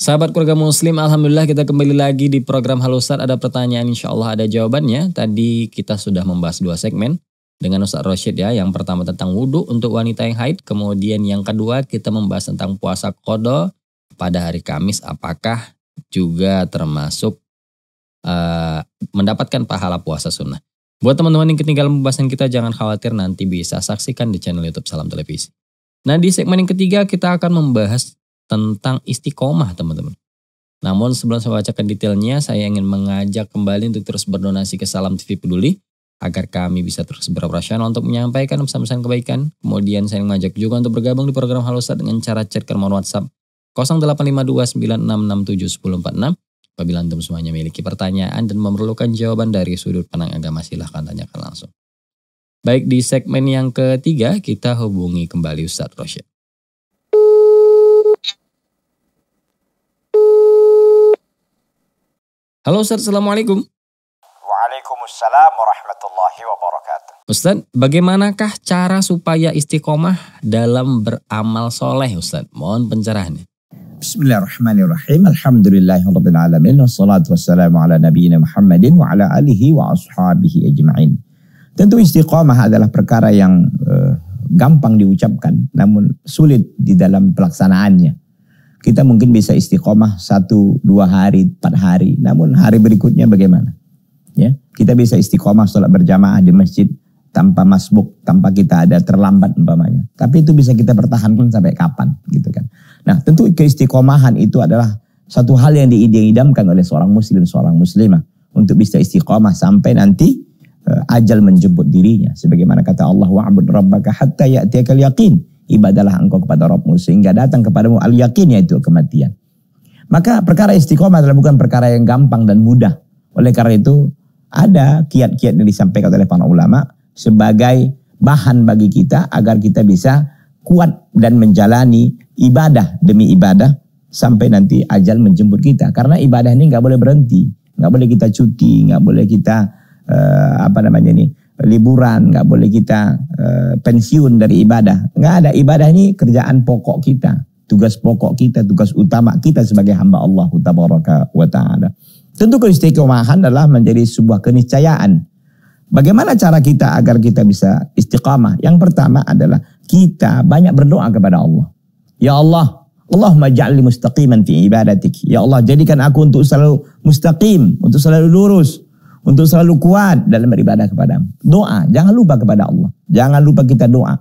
Sahabat keluarga muslim, Alhamdulillah kita kembali lagi di program Halo Ada pertanyaan insya Allah ada jawabannya. Tadi kita sudah membahas dua segmen dengan Ustaz Rashid ya. Yang pertama tentang wudhu untuk wanita yang haid. Kemudian yang kedua kita membahas tentang puasa kodo pada hari Kamis. Apakah juga termasuk uh, mendapatkan pahala puasa sunnah. Buat teman-teman yang ketinggalan pembahasan kita, jangan khawatir nanti bisa saksikan di channel YouTube Salam Televisi. Nah, di segmen yang ketiga kita akan membahas tentang istiqomah, teman-teman. Namun sebelum saya bacakan detailnya, saya ingin mengajak kembali untuk terus berdonasi ke Salam TV Peduli agar kami bisa terus beroperasional untuk menyampaikan pesan-pesan kebaikan. Kemudian saya mengajak juga untuk bergabung di program Halo Ustaz dengan cara chat ke nomor WhatsApp 0852 Apabila antum semuanya memiliki pertanyaan dan memerlukan jawaban dari sudut pandang agama silahkan tanyakan langsung. Baik di segmen yang ketiga kita hubungi kembali Ustadz Rosyad. Halo Ustaz, Assalamualaikum. Waalaikumsalam warahmatullahi wabarakatuh. Ustaz, bagaimanakah cara supaya istiqomah dalam beramal soleh Ustaz? Mohon pencerahannya. Bismillahirrahmanirrahim. Alhamdulillahirabbil alamin wassalatu wassalamu ala nabiyina Muhammadin wa ala alihi wa ashabihi ajmain. Tentu istiqamah adalah perkara yang uh, gampang diucapkan namun sulit di dalam pelaksanaannya. Kita mungkin bisa istiqomah satu, dua hari, empat hari. Namun hari berikutnya bagaimana? Ya, kita bisa istiqomah sholat berjamaah di masjid tanpa masbuk, tanpa kita ada terlambat umpamanya. Tapi itu bisa kita pertahankan sampai kapan gitu kan. Nah tentu keistiqomahan itu adalah satu hal yang diidam-idamkan oleh seorang muslim, seorang muslimah. Untuk bisa istiqomah sampai nanti uh, ajal menjemput dirinya. Sebagaimana kata Allah, wa'bud rabbaka hatta ya'tiyakal yaqin. Ibadalah engkau kepada Rabbmu sehingga datang kepadamu al-yakin yaitu kematian. Maka perkara istiqomah adalah bukan perkara yang gampang dan mudah. Oleh karena itu ada kiat-kiat yang disampaikan oleh para ulama sebagai bahan bagi kita agar kita bisa kuat dan menjalani ibadah demi ibadah sampai nanti ajal menjemput kita. Karena ibadah ini nggak boleh berhenti, nggak boleh kita cuti, nggak boleh kita uh, apa namanya ini liburan, nggak boleh kita uh, pensiun dari ibadah. Nggak ada ibadah ini kerjaan pokok kita, tugas pokok kita, tugas utama kita sebagai hamba Allah Tabaraka wa Taala. Tentu keistiqomahan adalah menjadi sebuah keniscayaan. Bagaimana cara kita agar kita bisa istiqamah? Yang pertama adalah kita banyak berdoa kepada Allah. Ya Allah, Allah ja'li mustaqiman fi ibadatik. Ya Allah, jadikan aku untuk selalu mustaqim, untuk selalu lurus, untuk selalu kuat dalam beribadah kepadamu. Doa, jangan lupa kepada Allah. Jangan lupa kita doa.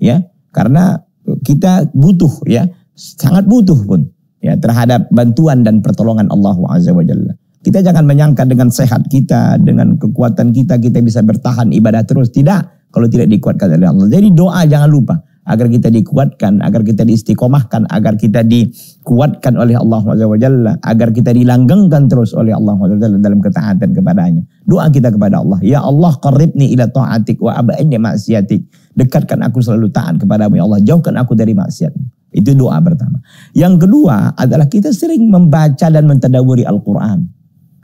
Ya, karena kita butuh ya, sangat butuh pun ya terhadap bantuan dan pertolongan Allah Azza wa Jalla. Kita jangan menyangka dengan sehat kita, dengan kekuatan kita, kita bisa bertahan ibadah terus. Tidak, kalau tidak dikuatkan oleh Allah. Jadi doa jangan lupa agar kita dikuatkan, agar kita diistiqomahkan, agar kita dikuatkan oleh Allah Jalla, agar kita dilanggengkan terus oleh Allah Jalla dalam ketaatan kepadanya. Doa kita kepada Allah, ya Allah qaribni ila taatik wa abainni maksiatik. Dekatkan aku selalu taat kepadamu ya Allah, jauhkan aku dari maksiat. Itu doa pertama. Yang kedua adalah kita sering membaca dan mentadawuri Al-Qur'an.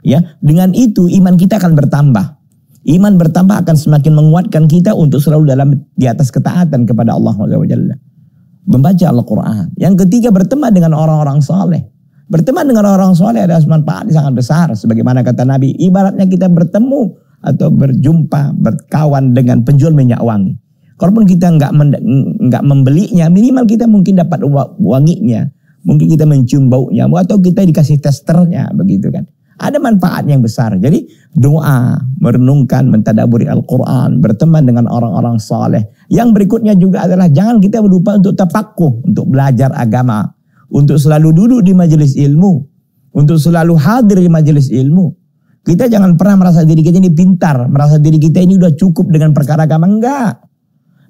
Ya, dengan itu iman kita akan bertambah. Iman bertambah akan semakin menguatkan kita untuk selalu dalam di atas ketaatan kepada Allah Subhanahu Membaca Al-Quran. Yang ketiga berteman dengan orang-orang saleh. Berteman dengan orang-orang soleh adalah manfaat yang sangat besar. Sebagaimana kata Nabi, ibaratnya kita bertemu atau berjumpa, berkawan dengan penjual minyak wangi. Kalaupun kita nggak nggak membelinya, minimal kita mungkin dapat wanginya, mungkin kita mencium baunya, atau kita dikasih testernya, begitu kan ada manfaat yang besar. Jadi doa, merenungkan, mentadaburi Al-Quran, berteman dengan orang-orang soleh. Yang berikutnya juga adalah jangan kita lupa untuk tapakuh, untuk belajar agama. Untuk selalu duduk di majelis ilmu. Untuk selalu hadir di majelis ilmu. Kita jangan pernah merasa diri kita ini pintar, merasa diri kita ini sudah cukup dengan perkara agama. Enggak.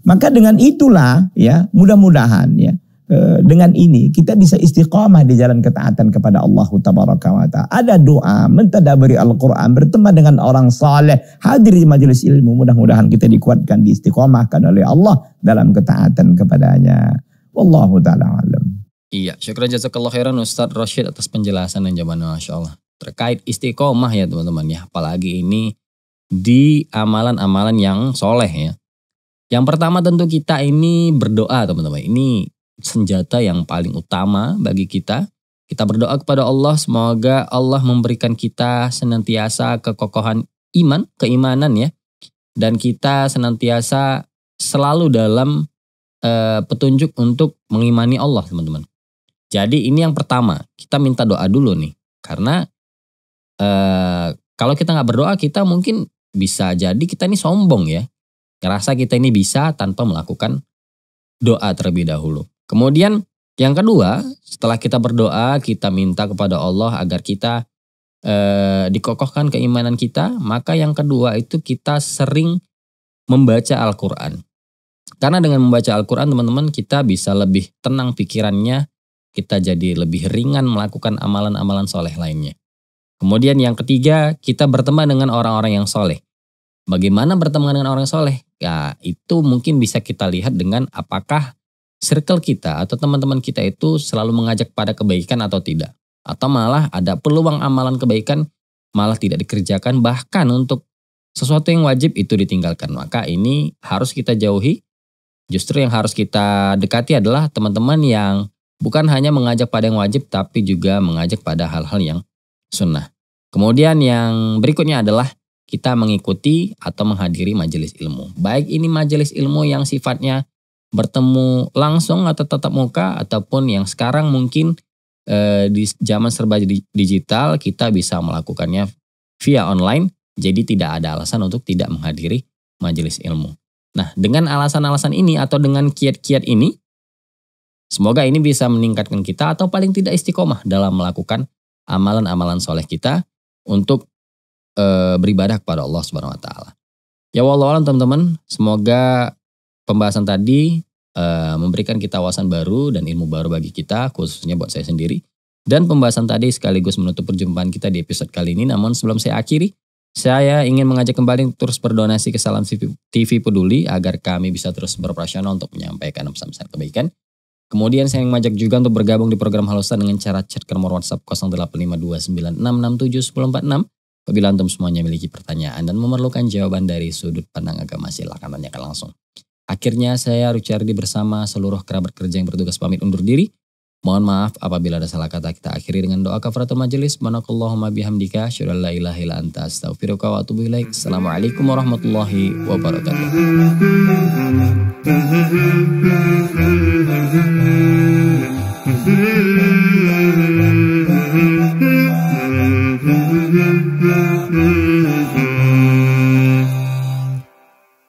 Maka dengan itulah ya mudah-mudahan ya Eh, dengan ini kita bisa istiqomah di jalan ketaatan kepada Allah tabaraka wa ta'ala. Ada doa, mentadaburi Al-Qur'an, berteman dengan orang saleh, hadir di majelis ilmu, mudah-mudahan kita dikuatkan, diistiqomahkan oleh Allah dalam ketaatan kepadanya. Wallahu taala alam. Iya, syukur jazakallah khairan Ustaz Rashid atas penjelasan dan jawabannya Masya Allah. Terkait istiqomah ya teman-teman ya, apalagi ini di amalan-amalan yang soleh ya. Yang pertama tentu kita ini berdoa teman-teman. Ini senjata yang paling utama bagi kita. Kita berdoa kepada Allah semoga Allah memberikan kita senantiasa kekokohan iman, keimanan ya. Dan kita senantiasa selalu dalam e, petunjuk untuk mengimani Allah, teman-teman. Jadi ini yang pertama, kita minta doa dulu nih. Karena e, kalau kita nggak berdoa kita mungkin bisa jadi kita ini sombong ya. Ngerasa kita ini bisa tanpa melakukan doa terlebih dahulu. Kemudian yang kedua, setelah kita berdoa, kita minta kepada Allah agar kita e, dikokohkan keimanan kita, maka yang kedua itu kita sering membaca Al-Qur'an. Karena dengan membaca Al-Qur'an teman-teman kita bisa lebih tenang pikirannya, kita jadi lebih ringan melakukan amalan-amalan soleh lainnya. Kemudian yang ketiga, kita berteman dengan orang-orang yang soleh. Bagaimana berteman dengan orang soleh? Ya, itu mungkin bisa kita lihat dengan apakah circle kita atau teman-teman kita itu selalu mengajak pada kebaikan atau tidak. Atau malah ada peluang amalan kebaikan malah tidak dikerjakan bahkan untuk sesuatu yang wajib itu ditinggalkan. Maka ini harus kita jauhi. Justru yang harus kita dekati adalah teman-teman yang bukan hanya mengajak pada yang wajib tapi juga mengajak pada hal-hal yang sunnah. Kemudian yang berikutnya adalah kita mengikuti atau menghadiri majelis ilmu. Baik ini majelis ilmu yang sifatnya bertemu langsung atau tetap muka ataupun yang sekarang mungkin eh, di zaman serba digital kita bisa melakukannya via online jadi tidak ada alasan untuk tidak menghadiri majelis ilmu. Nah, dengan alasan-alasan ini atau dengan kiat-kiat ini semoga ini bisa meningkatkan kita atau paling tidak istiqomah dalam melakukan amalan-amalan soleh kita untuk eh, beribadah kepada Allah Subhanahu wa taala. Ya wallahualam teman-teman, semoga pembahasan tadi uh, memberikan kita wawasan baru dan ilmu baru bagi kita, khususnya buat saya sendiri. Dan pembahasan tadi sekaligus menutup perjumpaan kita di episode kali ini. Namun sebelum saya akhiri, saya ingin mengajak kembali terus berdonasi ke Salam TV Peduli agar kami bisa terus beroperasional untuk menyampaikan pesan-pesan kebaikan. Kemudian saya mengajak juga untuk bergabung di program Halusan dengan cara chat ke nomor WhatsApp 085296671046. Apabila antum semuanya memiliki pertanyaan dan memerlukan jawaban dari sudut pandang agama, silahkan tanyakan langsung. Akhirnya saya Ruchardi bersama seluruh kerabat kerja yang bertugas pamit undur diri. Mohon maaf apabila ada salah kata kita akhiri dengan doa kafaratul majelis. Manakallahumma bihamdika syukur la anta astaghfiruka wa atubu ilaik. Assalamualaikum warahmatullahi wabarakatuh.